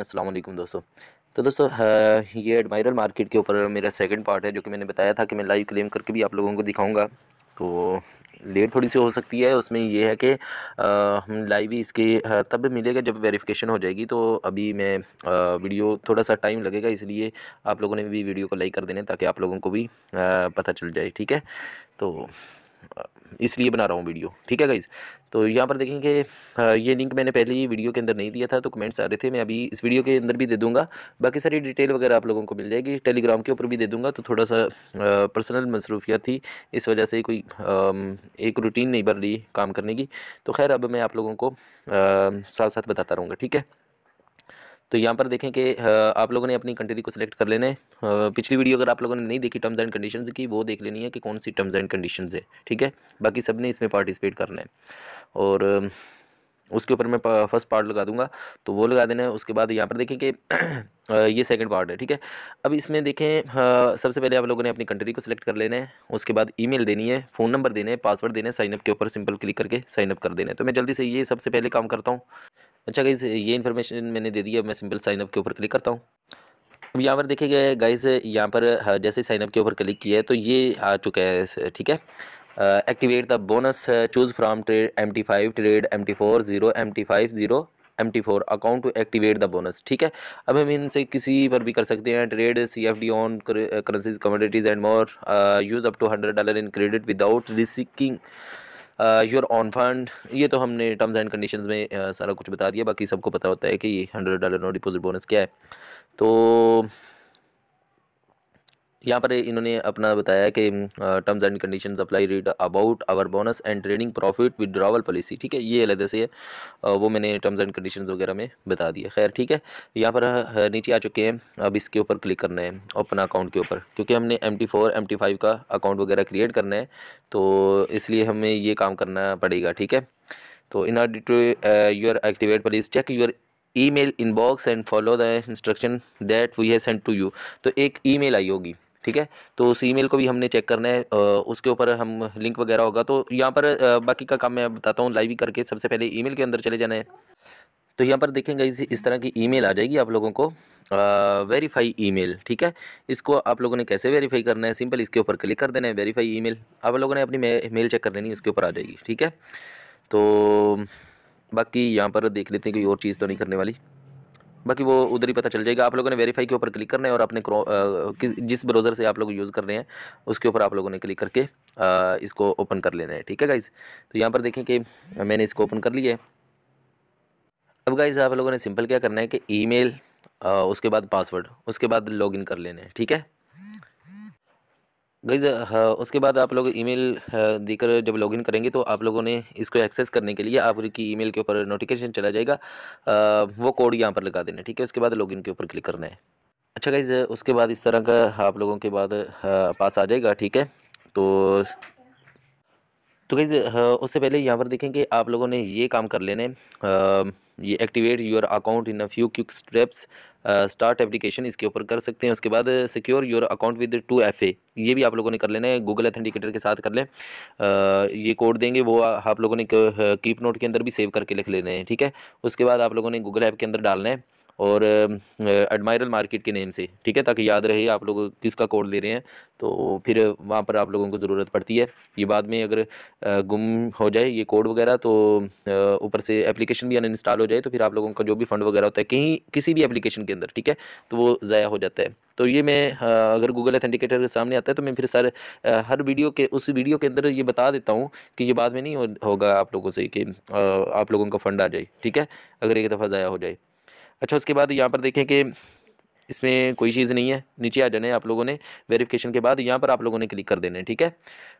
असलम अल्लाम दोस्तों तो दोस्तों हाँ, ये एडमायरल मार्केट के ऊपर मेरा सेकंड पार्ट है जो कि मैंने बताया था कि मैं लाइव क्लेम करके भी आप लोगों को दिखाऊंगा तो लेट थोड़ी सी हो सकती है उसमें ये है कि हम लाइव ही इसके तब मिलेगा जब वेरिफिकेशन हो जाएगी तो अभी मैं आ, वीडियो थोड़ा सा टाइम लगेगा इसलिए आप लोगों ने भी वीडियो को लाइक कर देने ताकि आप लोगों को भी आ, पता चल जाए ठीक है तो इसलिए बना रहा हूँ वीडियो ठीक है गाइज़ तो यहाँ पर देखेंगे ये लिंक मैंने पहले ही वीडियो के अंदर नहीं दिया था तो कमेंट्स आ रहे थे मैं अभी इस वीडियो के अंदर भी दे दूँगा बाकी सारी डिटेल वगैरह आप लोगों को मिल जाएगी टेलीग्राम के ऊपर भी दे दूँगा तो थोड़ा सा पर्सनल मसरूफियत थी इस वजह से कोई एक रूटीन नहीं बन रही काम करने की तो खैर अब मैं आप लोगों को साथ साथ बताता रहूँगा ठीक है तो यहाँ पर देखें कि आप लोगों ने अपनी कंट्री को सिलेक्ट कर लेना है पिछली वीडियो अगर आप लोगों ने नहीं देखी टर्म्स एंड कंडीशन की वो देख लेनी है कि कौन सी टर्म्स एंड कंडीशन है ठीक है बाकी सब ने इसमें पार्टिसिपेट करना है और उसके ऊपर मैं फर्स्ट पार्ट लगा दूंगा तो वो लगा देना है उसके बाद यहाँ पर देखें कि ये सेकंड पार्ट है ठीक है अब इसमें देखें सबसे पहले आप लोगों ने अपनी कंट्री को सिलेक्ट कर लेना है उसके बाद ईमेल देनी है फ़ोन नंबर देने पासवर्ड देने साइनअप के ऊपर सिंपल क्लिक करके साइनअप कर देना है तो मैं जल्दी से ये सबसे पहले काम करता हूँ अच्छा गाइज ये इन्फॉर्मेशन मैंने दे दी अब मैं सिंपल साइनअप के ऊपर क्लिक करता हूँ अब यहाँ पर देखिए गाइज यहाँ पर हाँ, जैसे साइनअप के ऊपर क्लिक किया है तो ये आ चुका है ठीक है activate the bonus choose from trade M T five trade M T four zero M T five zero M T four account to activate the bonus ठीक है अब हम इनसे किसी पर भी कर सकते हैं trade C F D on currencies commodities and more use up to hundred dollar in credit without risking your own fund ये तो हमने टर्म्स एंड कंडीशन में uh, सारा कुछ बता दिया बाकी सबको पता होता है कि hundred dollar no deposit bonus क्या है तो यहाँ पर इन्होंने अपना बताया कि terms and condition apply read about our bonus and trading profit withdrawal policy ठीक है ये अलग से है वो मैंने टर्म्स एंड कंडीशन वगैरह में बता दिया खैर ठीक है यहाँ पर नीचे आ चुके हैं अब इसके ऊपर क्लिक करना है ओपन अकाउंट के ऊपर क्योंकि हमने M T four M T five का अकाउंट वगैरह क्रिएट करना है तो इसलिए हमें ये काम करना पड़ेगा ठीक है तो in order to your activate please check your email inbox and follow the instruction that we have send to you तो एक ई मेल आई होगी ठीक है तो उस ईमेल को भी हमने चेक करना है उसके ऊपर हम लिंक वगैरह होगा तो यहाँ पर बाकी का काम मैं बताता हूँ लाइव ही करके सबसे पहले ईमेल के अंदर चले जाना है तो यहाँ पर देखेंगे इस इस तरह की ईमेल आ जाएगी आप लोगों को वेरीफाई ईमेल ठीक है इसको आप लोगों ने कैसे वेरीफाई करना है सिंपल इसके ऊपर क्लिक कर देना है वेरीफाई ईमेल आप लोगों ने अपनी मेल चेक कर लेनी इसके ऊपर आ जाएगी ठीक है तो बाकी यहाँ पर देख लेते हैं कोई और चीज़ तो नहीं करने वाली बाकी वो उधर ही पता चल जाएगा आप लोगों ने वेरीफाई के ऊपर क्लिक करना है और अपने जिस ब्राउज़र से आप लोग यूज़ कर रहे हैं उसके ऊपर आप लोगों ने क्लिक करके आ, इसको ओपन कर लेना है ठीक है गाइज़ तो यहाँ पर देखें कि मैंने इसको ओपन कर लिया है अब गाइज़ आप लोगों ने सिंपल क्या करना है कि ई उसके बाद पासवर्ड उसके बाद लॉग कर लेना है ठीक है गई हाँ, उसके बाद आप लोग ईमेल हाँ, देकर जब लॉगिन करेंगे तो आप लोगों ने इसको एक्सेस करने के लिए आपकी ईमेल के ऊपर नोटिफिकेशन चला जाएगा आ, हाँ, वो कोड यहाँ पर लगा देना ठीक है उसके बाद लॉगिन के ऊपर क्लिक करना है अच्छा गई उसके बाद इस तरह का आप लोगों के बाद पास आ जाएगा ठीक है तो तो गई हाँ, उससे पहले यहाँ पर देखें कि आप लोगों ने ये काम कर लेने ये activate your account in a few quick steps start application इसके ऊपर कर सकते हैं उसके बाद secure your account with two F A ये भी आप लोगों ने कर लेना है गूगल अथेंटिकेटर के साथ कर लें ये कोड देंगे वो आप लोगों ने कीप नोट हाँ, के अंदर भी सेव करके लिख लेने हैं ठीक है उसके बाद आप लोगों ने गूगल ऐप के अंदर डालना है और एडमायरल मार्केट के नेम से ठीक है ताकि याद रहे आप लोग किसका कोड ले रहे हैं तो फिर वहाँ पर आप लोगों को ज़रूरत पड़ती है ये बाद में अगर गुम हो जाए ये कोड वगैरह तो ऊपर से एप्लीकेशन भी अन इंस्टॉल हो जाए तो फिर आप लोगों का जो भी फ़ंड वगैरह होता है कहीं किसी भी एप्लीकेशन के अंदर ठीक है तो वो ज़ाया हो जाता है तो ये मैं अगर गूगल एथेंटिकेटर के सामने आता है तो मैं फिर सर हर वीडियो के उस वीडियो के अंदर ये बता देता हूँ कि ये बाद में नहीं होगा आप लोगों से कि आप लोगों का फ़ंड आ जाए ठीक है अगर एक दफ़ा ज़ाया हो जाए अच्छा उसके बाद यहाँ पर देखें कि इसमें कोई चीज़ नहीं है नीचे आ जाना है आप लोगों ने वेरिफिकेशन के बाद यहाँ पर आप लोगों ने क्लिक कर देना है ठीक है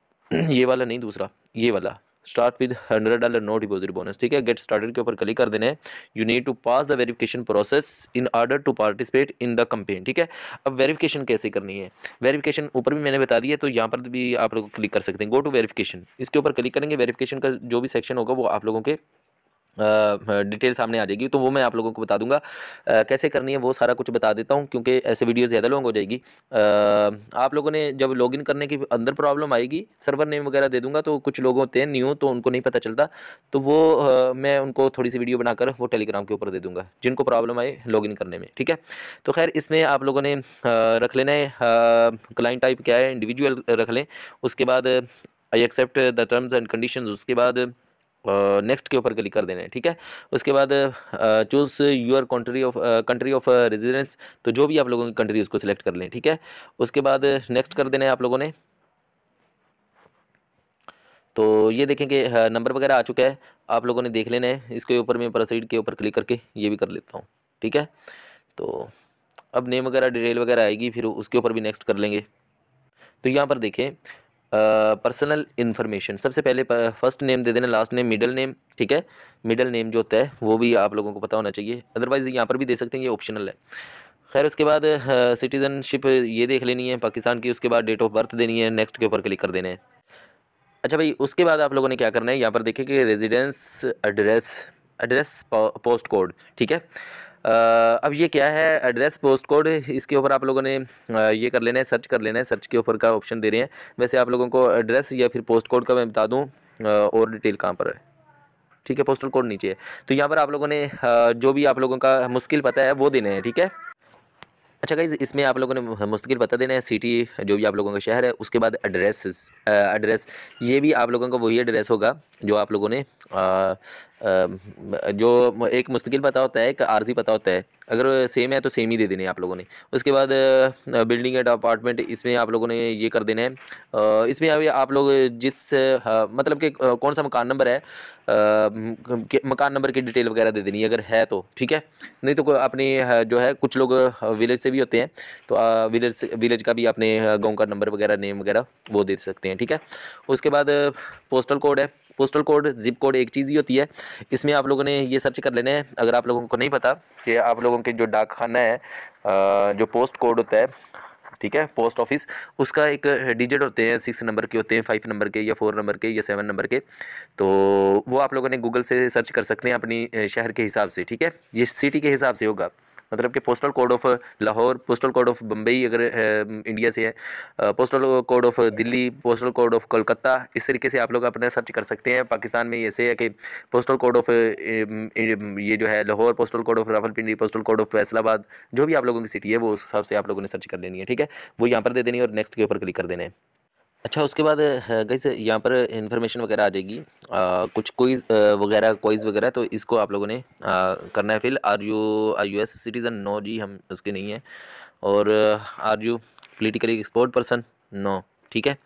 ये वाला नहीं दूसरा ये वाला start with hundred dollar no deposit bonus ठीक है गेट स्टार्टेड के ऊपर क्लिक कर देना है you need to pass the verification process in order to participate in the campaign ठीक है अब वेरिफिकेशन कैसे करनी है वेरिफिकेशन ऊपर भी मैंने बता दिया है तो यहाँ पर भी आप लोग क्लिक कर सकते हैं गो टू वेरिफिकेशन इसके ऊपर क्लिक करेंगे वेरिफिकेशन का जो भी सेक्शन होगा वो आप लोगों के डिटेल सामने आ जाएगी तो वो मैं आप लोगों को बता दूंगा आ, कैसे करनी है वो सारा कुछ बता देता हूँ क्योंकि ऐसे वीडियो ज़्यादा लॉन्ग हो जाएगी आ, आप लोगों ने जब लॉगिन करने के अंदर प्रॉब्लम आएगी सर्वर नेम वगैरह दे दूंगा तो कुछ लोग होते हैं न्यू तो उनको नहीं पता चलता तो वो आ, मैं उनको थोड़ी सी वीडियो बनाकर वो टेलीग्राम के ऊपर दे दूँगा जिनको प्रॉब्लम आए लॉगिन करने में ठीक है तो खैर इसमें आप लोगों ने रख लेना है क्लाइंट टाइप क्या है इंडिविजुअल रख लें उसके बाद I accept the terms and condition उसके बाद नेक्स्ट के ऊपर क्लिक कर देना है ठीक है उसके बाद choose your country of country of residence तो जो भी आप लोगों की कंट्री उसको सिलेक्ट कर लें ठीक है उसके बाद नेक्स्ट कर देना है आप लोगों ने तो ये देखें कि नंबर वगैरह आ चुका है आप लोगों ने देख लेना है इसके ऊपर मैं प्रोसीड के ऊपर क्लिक करके ये भी कर लेता हूँ ठीक है तो अब नेम वगैरह डिटेल वगैरह आएगी फिर उसके ऊपर भी नेक्स्ट कर लेंगे तो यहाँ पर देखें पर्सनल इन्फॉर्मेशन सबसे पहले फर्स्ट नेम दे देना लास्ट नेम मिडल नेम ठीक है मिडल नेम जो होता है वो भी आप लोगों को पता होना चाहिए अदरवाइज़ यहाँ पर भी दे सकते हैं ये ऑप्शनल है खैर उसके बाद सिटीज़नशिप ये देख लेनी है पाकिस्तान की उसके बाद डेट ऑफ बर्थ देनी है नेक्स्ट के ऊपर क्लिक कर देना है अच्छा भाई उसके बाद आप लोगों ने क्या करना है यहाँ पर देखिए कि residence address address post code ठीक है अब ये क्या है एड्रेस पोस्ट कोड इसके ऊपर आप लोगों ने ये कर लेना है सर्च कर लेना है सर्च के ऊपर का ऑप्शन दे रहे हैं वैसे आप लोगों को एड्रेस या फिर पोस्ट कोड का मैं बता दूँ और डिटेल कहाँ पर है ठीक है पोस्टल कोड नीचे है तो यहाँ पर आप लोगों ने जो भी आप लोगों का मुश्किल पता है वो देना है ठीक है अच्छा गाइज इसमें आप लोगों ने मुस्तकिल बता देना है सिटी जो भी आप लोगों का शहर है उसके बाद एड्रेस एड्रेस ये भी आप लोगों का वही एड्रेस होगा जो आप लोगों ने आ, आ, जो एक मुस्तकिल पता होता है एक आरजी पता होता है अगर सेम है तो सेम ही दे देने आप लोगों ने उसके बाद बिल्डिंग एंड अपार्टमेंट इसमें आप लोगों ने ये कर देना है इसमें अभी आप लोग जिस मतलब कि कौन सा मकान नंबर है मकान नंबर की डिटेल वगैरह दे देनी है अगर है तो ठीक है नहीं तो अपने जो है कुछ लोग विलेज से भी होते हैं तो विलेज विलेज का भी अपने गाँव का नंबर वगैरह नेम वगैरह वो दे सकते हैं ठीक है उसके बाद पोस्टल कोड है पोस्टल कोड जिप कोड एक चीज़ ही होती है इसमें आप लोगों ने ये सर्च कर लेना है अगर आप लोगों को नहीं पता कि आप लोगों के जो डाक खाना है जो पोस्ट कोड होता है ठीक है पोस्ट ऑफिस उसका एक डिजिट होते हैं सिक्स नंबर के होते हैं फाइव नंबर के या फोर नंबर के या सेवन नंबर के तो वो आप लोगों ने गूगल से सर्च कर सकते हैं अपनी शहर के हिसाब से ठीक है ये सिटी के हिसाब से होगा मतलब कि postal code of Lahore postal code of Bombay अगर इंडिया से है postal code of Delhi postal code of Kolkata इस तरीके से आप लोग अपना सर्च कर सकते हैं पाकिस्तान में ऐसे है कि पोस्टल कोड ऑफ ये जो है Lahore postal code of Rawalpindi postal code of Faisalabad जो भी आप लोगों की सिटी है वो उस हिसाब से आप लोगों ने सर्च कर लेनी है ठीक है वो यहाँ पर दे देनी है और नेक्स्ट के ऊपर क्लिक कर देना है अच्छा उसके बाद गैस यहाँ पर इन्फॉर्मेशन वगैरह आ जाएगी आ, कुछ कोइज वगैरह कोइज वगैरह तो इसको आप लोगों ने आ, करना है fill are you are US citizen no जी हम उसके नहीं हैं और are you politically export person no ठीक है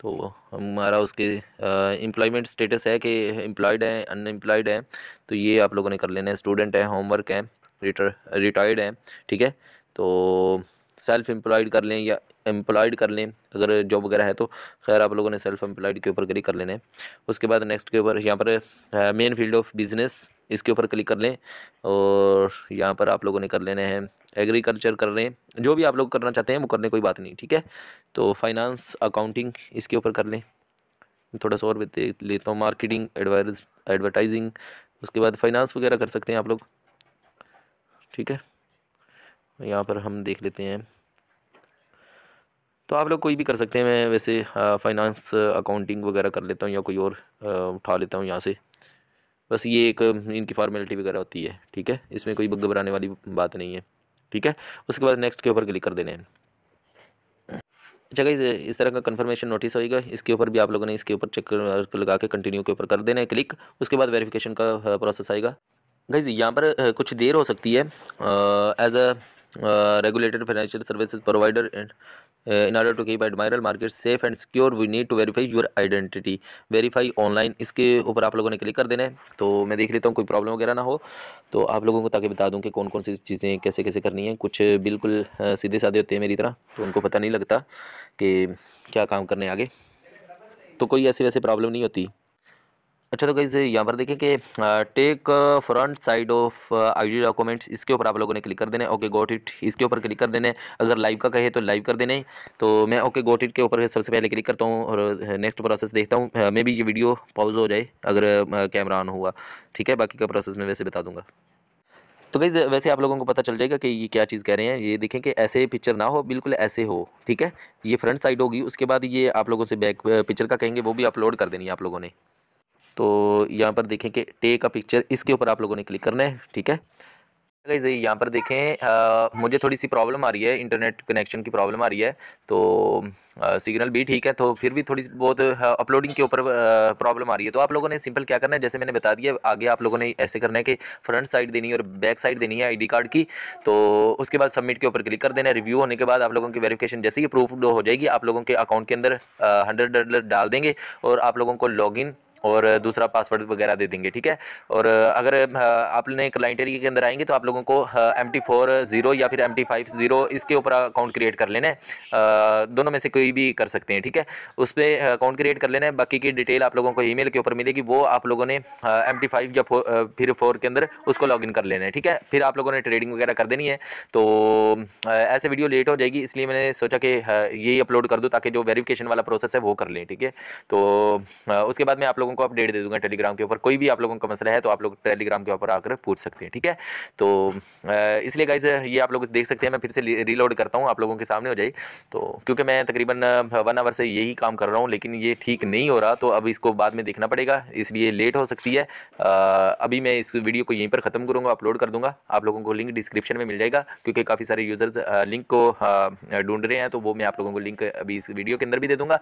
तो हमारा उसके एम्प्लॉयमेंट स्टेटस है कि एम्प्लॉयड है अनएम्प्लॉयड है तो ये आप लोगों ने कर लेना है स्टूडेंट है होमवर्क है रिटायर्ड है ठीक है तो सेल्फ एम्प्लॉयड कर लें या एम्प्लॉयड कर लें अगर जॉब वगैरह है तो खैर आप लोगों ने सेल्फ एम्प्लॉयड के ऊपर क्लिक कर लेना है उसके बाद नेक्स्ट के ऊपर यहाँ पर मेन फील्ड ऑफ बिजनेस इसके ऊपर क्लिक कर लें और यहाँ पर आप लोगों ने कर लेने हैं एग्रीकल्चर कर रहे हैं जो भी आप लोग करना चाहते हैं वो करने कोई बात नहीं ठीक है तो फाइनेंस अकाउंटिंग इसके ऊपर कर लें थोड़ा सा और लेता हूँ मार्केटिंग एडवाइज एडवर्टाइजिंग उसके बाद फाइनेंस वगैरह कर सकते हैं आप लोग ठीक है यहाँ पर हम देख लेते हैं तो आप लोग कोई भी कर सकते हैं मैं वैसे फाइनेंस हाँ, अकाउंटिंग वगैरह कर लेता हूँ या कोई और उठा लेता हूँ यहाँ से बस ये एक इनकी फॉर्मेलिटी वगैरह होती है ठीक है इसमें कोई घबराने वाली बात नहीं है ठीक है उसके बाद नेक्स्ट के ऊपर क्लिक कर देना है अच्छा गाइज इस तरह का कंफर्मेशन नोटिस होएगा इसके ऊपर भी आप लोगों ने इसके ऊपर चेक लगा के कंटिन्यू के ऊपर कर देना है क्लिक उसके बाद वेरिफिकेशन का प्रोसेस हाँ, आएगा गाइज यहाँ पर कुछ देर हो सकती है as a regulated financial services provider and uh, in order to keep admiral market safe and secure we need to verify your identity verify online इसके ऊपर आप लोगों ने क्लिक कर देना है तो मैं देख लेता हूँ कोई प्रॉब्लम वगैरह ना हो तो आप लोगों को ताकि बता दूँ कि कौन कौन सी चीज़ें कैसे कैसे करनी है कुछ बिल्कुल सीधे साधे होते हैं मेरी तरह तो उनको पता नहीं लगता कि क्या काम करने आगे तो कोई ऐसी वैसे प्रॉब्लम नहीं होती अच्छा तो गाइज़ यहाँ पर देखें कि take front side of the documents इसके ऊपर आप लोगों ने क्लिक कर देने ओके गोट इट इसके ऊपर क्लिक कर देने अगर लाइव का कहे तो लाइव कर देने तो मैं ओके गोट इट के ऊपर सबसे पहले क्लिक करता हूँ और नेक्स्ट प्रोसेस देखता हूँ मे बी ये वीडियो पॉज हो जाए अगर कैमरा ऑन हुआ ठीक है बाकी का प्रोसेस मैं वैसे बता दूँगा तो गई वैसे आप लोगों को पता चल जाएगा कि ये क्या चीज़ कह रहे हैं ये देखें कि ऐसे पिक्चर ना हो बिल्कुल ऐसे हो ठीक है ये फ्रंट साइड होगी उसके बाद ये आप लोगों से बैक पिक्चर का कहेंगे वो भी अपलोड कर देनी है आप लोगों ने तो यहाँ पर देखें कि टेक अ पिक्चर इसके ऊपर आप लोगों ने क्लिक करना है ठीक है गाइज यहाँ पर देखें आ, मुझे थोड़ी सी प्रॉब्लम आ रही है इंटरनेट कनेक्शन की प्रॉब्लम आ रही है तो आ, सिग्नल भी ठीक है तो फिर भी थोड़ी बहुत अपलोडिंग के ऊपर प्रॉब्लम आ रही है तो आप लोगों ने सिंपल क्या करना है जैसे मैंने बता दिया आगे आप लोगों ने ऐसे करना है कि फ्रंट साइड देनी है और बैक साइड देनी है आईडी कार्ड की तो उसके बाद सबमिट के ऊपर क्लिक कर देना है रिव्यू होने के बाद आप लोगों की वेरिफिकेशन जैसे ही प्रूफ हो जाएगी आप लोगों के अकाउंट के अंदर हंड्रेड डॉलर डाल देंगे और आप लोगों को लॉग और दूसरा पासवर्ड वगैरह दे देंगे ठीक है और अगर आपने क्लाइंट एरिया के अंदर आएंगे तो आप लोगों को एम टी फोर ज़ीरो या फिर एम टी फाइव ज़ीरो इसके ऊपर अकाउंट क्रिएट कर लेना है दोनों में से कोई भी कर सकते हैं ठीक है उस पर अकाउंट क्रिएट कर लेना है बाकी की डिटेल आप लोगों को ई मेल के ऊपर मिलेगी वो आप लोगों ने एम टी फाइव या फिर फोर के अंदर उसको लॉग इन कर लेना है ठीक है फिर आप लोगों ने ट्रेडिंग वगैरह कर देनी है तो ऐसे वीडियो लेट हो जाएगी इसलिए मैंने सोचा कि यही अपलोड कर दूँ ताकि जो वेरीफिकेशन वाला प्रोसेस है वो कर लें ठीक है तो उसके बाद में आप लोगों लोगों को अपडेट दे दूंगा टेलीग्राम के ऊपर कोई भी आप लोगों का मसला है तो आप लोग टेलीग्राम के ऊपर आकर पूछ सकते हैं ठीक है तो इसलिए गाइज ये आप लोग देख सकते हैं मैं फिर से रीलोड करता हूँ आप लोगों के सामने हो जाए तो क्योंकि मैं तकरीबन वन आवर से यही काम कर रहा हूँ लेकिन ये ठीक नहीं हो रहा तो अब इसको बाद में देखना पड़ेगा इसलिए लेट हो सकती है अभी मैं इस वीडियो को यहीं पर ख़त्म करूँगा अपलोड कर दूँगा आप लोगों को लिंक डिस्क्रिप्शन में मिल जाएगा क्योंकि काफ़ी सारे यूज़र्स लिंक को ढूंढ रहे हैं तो वो मैं आप लोगों को लिंक अभी इस वीडियो के अंदर भी दे दूँगा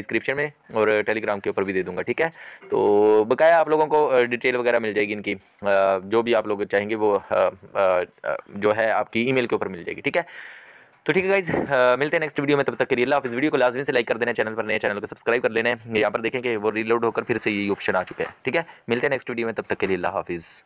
डिस्क्रिप्शन में और टेलीग्राम के ऊपर भी दे दूँगा ठीक है तो बकाया आप लोगों को डिटेल वगैरह मिल जाएगी इनकी जो भी आप लोग चाहेंगे वो जो है आपकी ईमेल के ऊपर मिल जाएगी ठीक है तो ठीक है गाइज मिलते हैं नेक्स्ट वीडियो में तब तक के लिए आप इस वीडियो को लाजमी से लाइक कर देना चैनल पर नए चैनल को सब्सक्राइब कर लेने यहाँ पर देखें कि वो रीलोड होकर फिर से ये ऑप्शन आ चुका है ठीक है मिलते हैं नेक्स्ट वीडियो में तब तक के लिए अल्लाह हाफिज़